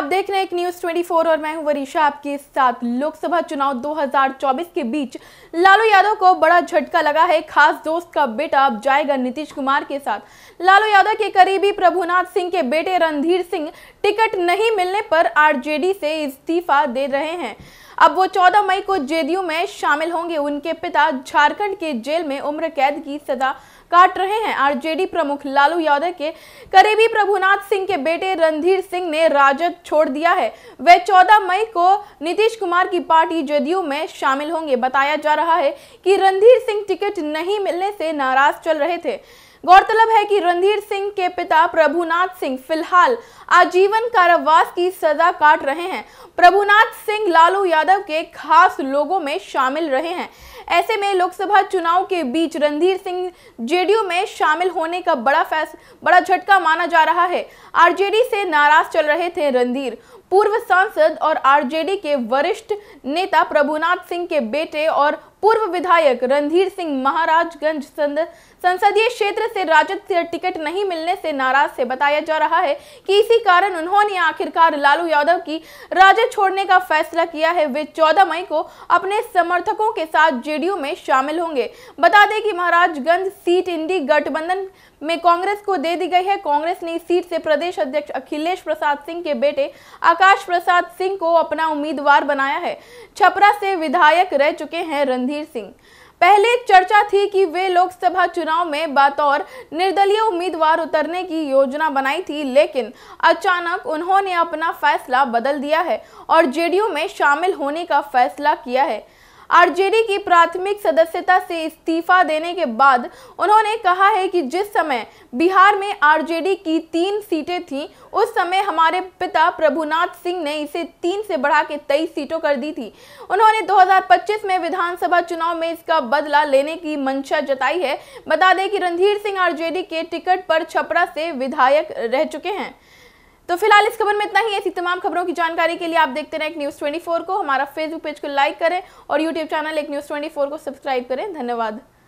आप देख रहे हैं एक न्यूज 24 और मैं हूं वरीशा आपके साथ लोकसभा चुनाव 2024 के बीच लालू यादव को बड़ा झटका लगा है खास दोस्त का बेटा अब जाएगा नीतीश कुमार के साथ लालू यादव के करीबी प्रभुनाथ सिंह के बेटे रणधीर सिंह टिकट नहीं मिलने पर आरजेडी से इस्तीफा दे रहे हैं अब वो चौदह मई को जेडीयू में शामिल होंगे उनके पिता झारखंड के जेल में उम्र कैद की सजा काट रहे हैं आरजेडी प्रमुख लालू यादव के करीबी प्रभुनाथ सिंह के बेटे रणधीर सिंह ने राजद छोड़ दिया है वे 14 मई को नीतीश कुमार की पार्टी जदयू में शामिल होंगे बताया जा रहा है कि रणधीर सिंह टिकट नहीं मिलने से नाराज चल रहे थे गौरतलब है कि रणधीर सिंह के पिता प्रभुनाथ सिंह फिलहाल आजीवन कारावास की सजा काट रहे हैं प्रभुनाथ सिंह लालू यादव के खास लोगों में शामिल रहे हैं ऐसे में लोकसभा चुनाव के बीच रणधीर सिंह जेडीयू में शामिल होने का बड़ा फैस बड़ा झटका माना जा रहा है आरजेडी से नाराज चल रहे थे रणधीर पूर्व सांसद और आरजेडी के वरिष्ठ नेता प्रभुनाथ सिंह के बेटे और पूर्व विधायक रणधीर सिंह महाराजगंज संसदीय क्षेत्र से राजद से टिकट नहीं मिलने से नाराज से बताया जा रहा है कि इसी कारण उन्होंने आखिरकार लालू यादव की राजद छोड़ने का फैसला फैसला किया है वे 14 मई को अपने समर्थकों के साथ जेडीयू में शामिल होंगे बता दें कि महाराजगंज सीट इंडी गठबंधन में कांग्रेस को दे दी गई है कांग्रेस ने इस सीट से प्रदेश अध्यक्ष अखिलेश प्रसाद सिंह के बेटे आकाश प्रसाद सिंह को अपना उम्मीदवार बनाया है छपरा से विधायक रह चुके हैं रणधीर सिंह पहले चर्चा थी कि वे लोकसभा चुनाव में बतौर निर्दलीय उम्मीदवार उतरने की योजना बनाई थी लेकिन अचानक उन्होंने अपना फैसला बदल दिया है और जेडीयू में शामिल होने का फैसला किया है आरजेडी की प्राथमिक सदस्यता से इस्तीफा देने के बाद उन्होंने कहा है कि जिस समय बिहार में आरजेडी की तीन सीटें थीं उस समय हमारे पिता प्रभुनाथ सिंह ने इसे तीन से बढ़ा के तेईस सीटों कर दी थी उन्होंने 2025 में विधानसभा चुनाव में इसका बदला लेने की मंशा जताई है बता दें कि रणधीर सिंह आरजेडी के टिकट पर छपरा से विधायक रह चुके हैं तो फिलहाल इस खबर में इतना ही ऐसी तमाम खबरों की जानकारी के लिए आप देखते रहे एक न्यूज़ ट्वेंटी को हमारा फेसबुक पेज को लाइक करें और यूट्यूब चैनल एक न्यूज़ ट्वेंटी को सब्सक्राइब करें धन्यवाद